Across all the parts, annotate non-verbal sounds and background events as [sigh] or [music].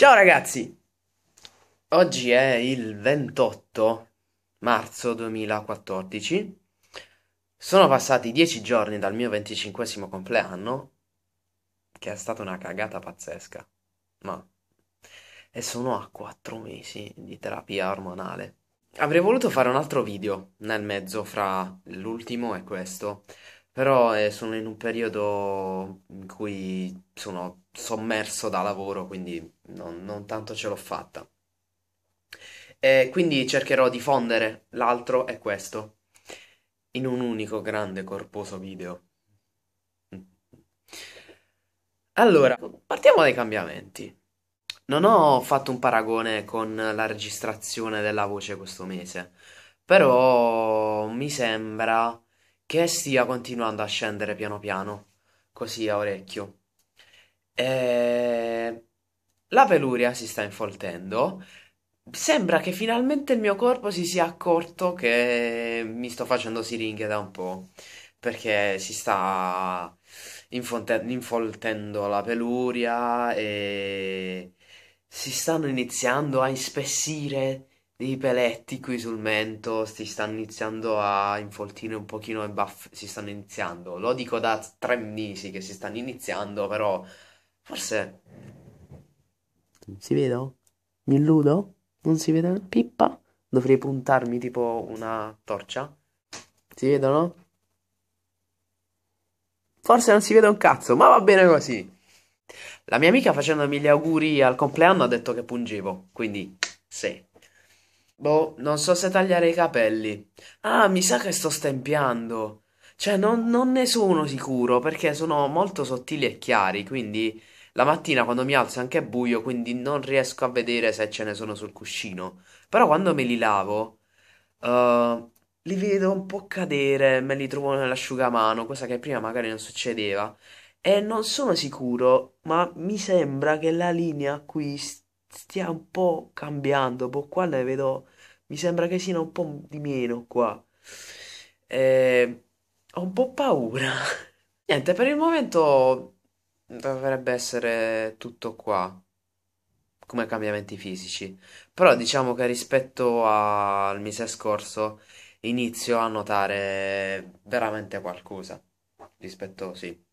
Ciao ragazzi! Oggi è il 28 marzo 2014. Sono passati dieci giorni dal mio venticinquesimo compleanno, che è stata una cagata pazzesca, ma... E sono a 4 mesi di terapia ormonale. Avrei voluto fare un altro video nel mezzo fra l'ultimo e questo, però eh, sono in un periodo in cui sono sommerso da lavoro, quindi non, non tanto ce l'ho fatta. E quindi cercherò di fondere l'altro e questo in un unico grande corposo video. Allora, partiamo dai cambiamenti. Non ho fatto un paragone con la registrazione della voce questo mese, però mi sembra che stia continuando a scendere piano piano, così a orecchio. Eh, la peluria si sta infoltendo. Sembra che finalmente il mio corpo si sia accorto che mi sto facendo siringhe da un po', perché si sta infonte- infoltendo la peluria e si stanno iniziando a ispessire dei peletti qui sul mento, si stanno iniziando a infoltire un pochino i baffi, si stanno iniziando, lo dico da tre mesi che si stanno iniziando, però Forse... Si vedo? Mi illudo? Non si vede una pippa? Dovrei puntarmi tipo una torcia? Si vedono? Forse non si vede un cazzo, ma va bene così. La mia amica facendomi gli auguri al compleanno ha detto che pungevo, quindi sì. Boh, non so se tagliare i capelli. Ah, mi sa che sto stempiando. Cioè, non, non ne sono sicuro perché sono molto sottili e chiari, quindi la mattina quando mi alzo anche è buio, quindi non riesco a vedere se ce ne sono sul cuscino. Però quando me li lavo, eh, li vedo un po' cadere, me li trovo nell'asciugamano, cosa che prima magari non succedeva. E non sono sicuro, ma mi sembra che la linea qui stia un po' cambiando, boh, qua ne vedo, mi sembra che siano un po' di meno qua. Eh, ho un po' paura. [laughs] Niente, per il momento dovrebbe essere tutto qua come cambiamenti fisici. Però diciamo che rispetto al mese scorso inizio a notare veramente qualcosa. Rispetto, sì.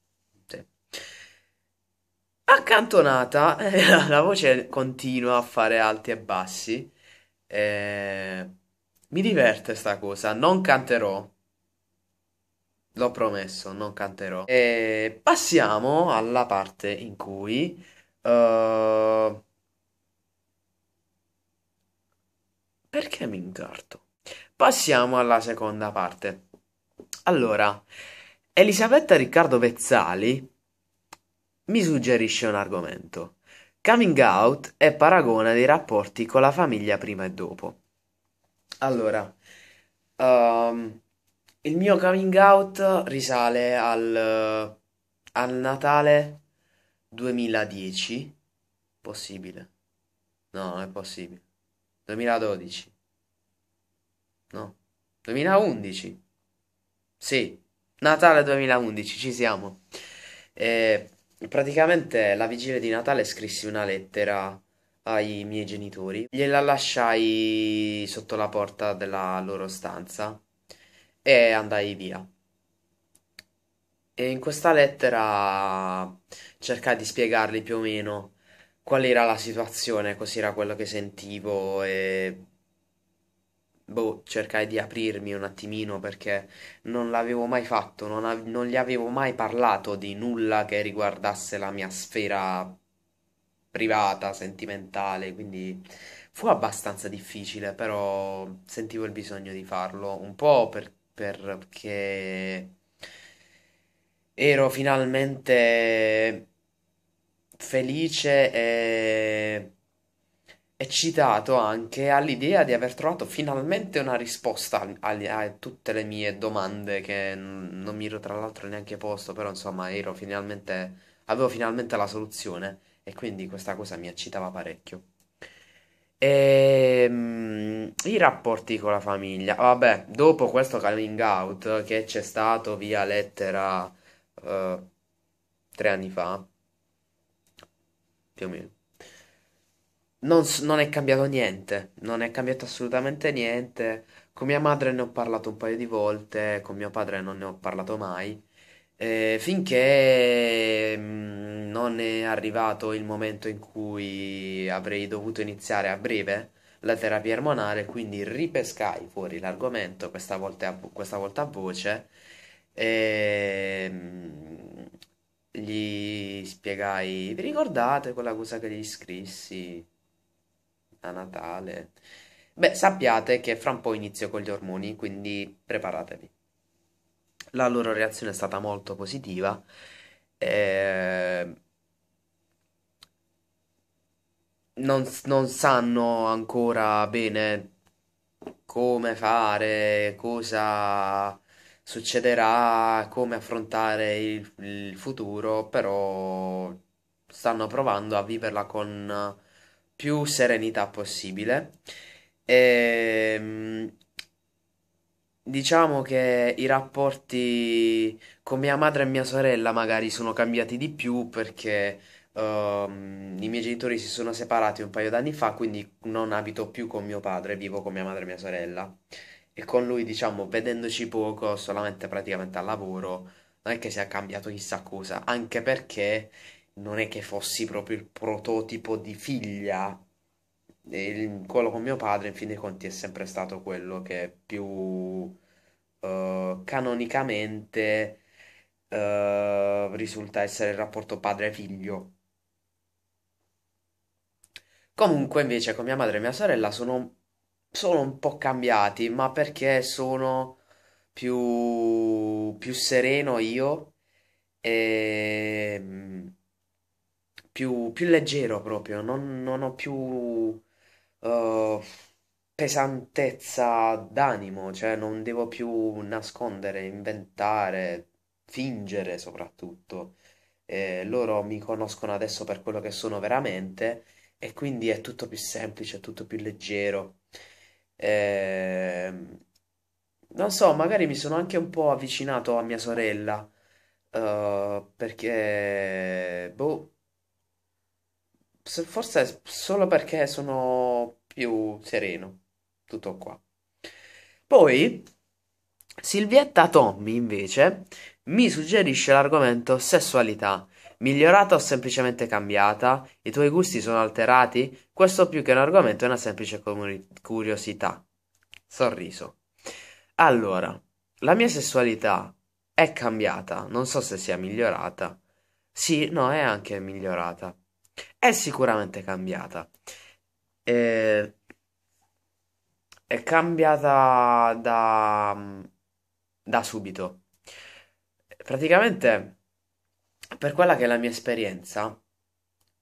Accantonata, eh, [laughs] la voce continua a fare alti e bassi. Eh, mi diverte sta cosa, non canterò, L'ho promesso, non canterò. E passiamo alla parte in cui... Uh, perché mi incarto? Passiamo alla seconda parte. Allora, Elisabetta Riccardo Vezzali mi suggerisce un argomento. Coming out è paragona dei rapporti con la famiglia prima e dopo. Allora, um, il mio coming out risale al, al Natale 2010. Possibile. No, non è possibile. 2012. No. 2011. Sì. Natale 2011, ci siamo. E praticamente la vigilia di Natale scrissi una lettera ai miei genitori. Gliela lasciai sotto la porta della loro stanza e andai via. E in questa lettera cercai di spiegargli più o meno qual era la situazione, cos'era quello che sentivo e boh, cercai di aprirmi un attimino perché non l'avevo mai fatto, non, non, gli avevo mai parlato di nulla che riguardasse la mia sfera privata, sentimentale, quindi fu abbastanza difficile, però sentivo il bisogno di farlo, un po' per perché ero finalmente felice e eccitato anche all'idea di aver trovato finalmente una risposta a, a, a, tutte le mie domande che non mi ero tra l'altro neanche posto, però insomma ero finalmente, avevo finalmente la soluzione e quindi questa cosa mi eccitava parecchio. E, ehm, I rapporti con la famiglia. Vabbè, dopo questo coming out che c'è stato via lettera uh, tre anni fa, più o meno, non, non, è cambiato niente. Non è cambiato assolutamente niente. Con mia madre ne ho parlato un paio di volte, con mio padre non ne ho parlato mai. Eh, finché non è arrivato il momento in cui avrei dovuto iniziare a breve la terapia ormonale, quindi ripescai fuori l'argomento, questa volta, a, questa volta a voce, e ehm, gli spiegai, vi ricordate quella cosa che gli scrissi a Natale? Beh, sappiate che fra un po' inizio con gli ormoni, quindi preparatevi. La loro reazione è stata molto positiva. Eh, non, non sanno ancora bene come fare, cosa succederà, come affrontare il, il futuro, però stanno provando a viverla con più serenità possibile. E, ehm, diciamo che i rapporti con mia madre e mia sorella magari sono cambiati di più perché Ehm, i miei genitori si sono separati un paio d'anni fa, quindi non abito più con mio padre, vivo con mia madre e mia sorella. E con lui, diciamo, vedendoci poco, solamente praticamente al lavoro, non è che sia cambiato chissà cosa, anche perché non è che fossi proprio il prototipo di figlia. Il, quello con mio padre, in fin dei conti, è sempre stato quello che più eh, canonicamente eh, risulta essere il rapporto padre-figlio Comunque invece con mia madre e mia sorella sono, sono un po' cambiati, ma perché sono più, più sereno io e mm, più, più leggero proprio, non, non ho più uh, pesantezza d'animo, cioè non devo più nascondere, inventare, fingere soprattutto. E eh, loro mi conoscono adesso per quello che sono veramente e quindi è tutto più semplice, è tutto più leggero. Eh, non so, magari mi sono anche un po' avvicinato a mia sorella, eh, perché, boh, forse solo perché sono più sereno, tutto qua. Poi, Silvietta Tommy, invece, mi suggerisce l'argomento sessualità migliorata o semplicemente cambiata? I tuoi gusti sono alterati? Questo più che un argomento è una semplice curiosità. Sorriso. Allora, la mia sessualità è cambiata, non so se sia migliorata. Sì, no, è anche migliorata. È sicuramente cambiata. Eh, è cambiata da, da subito. Praticamente per quella che è la mia esperienza,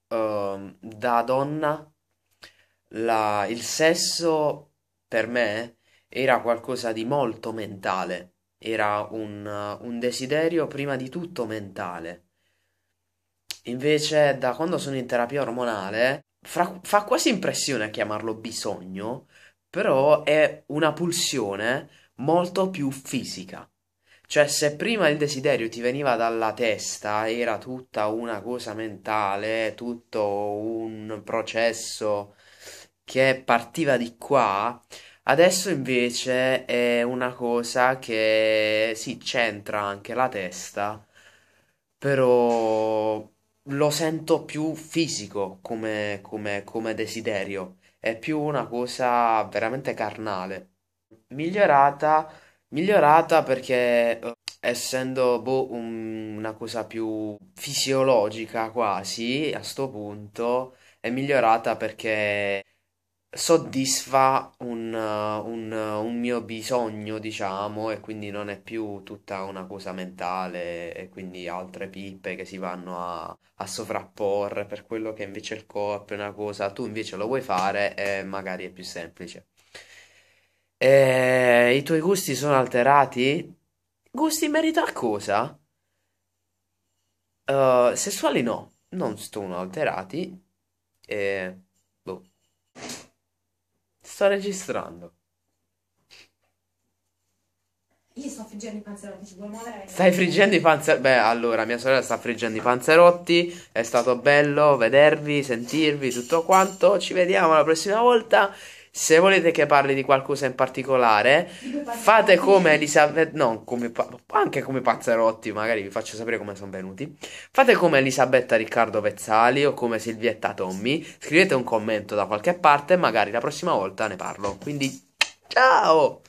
ehm, da donna, la- il sesso per me era qualcosa di molto mentale, era un, un desiderio prima di tutto mentale. Invece, da quando sono in terapia ormonale, fra- fa quasi impressione a chiamarlo bisogno, però è una pulsione molto più fisica. Cioè, se prima il desiderio ti veniva dalla testa, era tutta una cosa mentale, tutto un processo che partiva di qua, adesso invece è una cosa che sì, c'entra anche la testa, però lo sento più fisico come, come, come desiderio, è più una cosa veramente carnale. Migliorata Migliorata perché eh, essendo boh, un- una cosa più fisiologica quasi a sto punto, è migliorata perché soddisfa un, un, un mio bisogno, diciamo, e quindi non è più tutta una cosa mentale e quindi altre pippe che si vanno a, a sovrapporre per quello che invece il corpo è una cosa, tu invece lo vuoi fare e magari è più semplice. Eh, I tuoi gusti sono alterati? Gusti in merito a cosa? Uh, sessuali no, non sono alterati. Eh, boh. Sto registrando. Io sto friggendo i panzerotti, ci vuoi muovere? Stai friggendo i panzerotti? Beh, allora, mia sorella sta friggendo i panzerotti. È stato bello vedervi, sentirvi, tutto quanto. Ci vediamo la prossima volta. Se volete che parli di qualcosa in particolare, fate come Elisabetta. No, come anche come Pazzarotti, magari vi faccio sapere come sono venuti. Fate come Elisabetta Riccardo Vezzali o come Silvietta Tommy. Scrivete un commento da qualche parte e magari la prossima volta ne parlo. Quindi, ciao!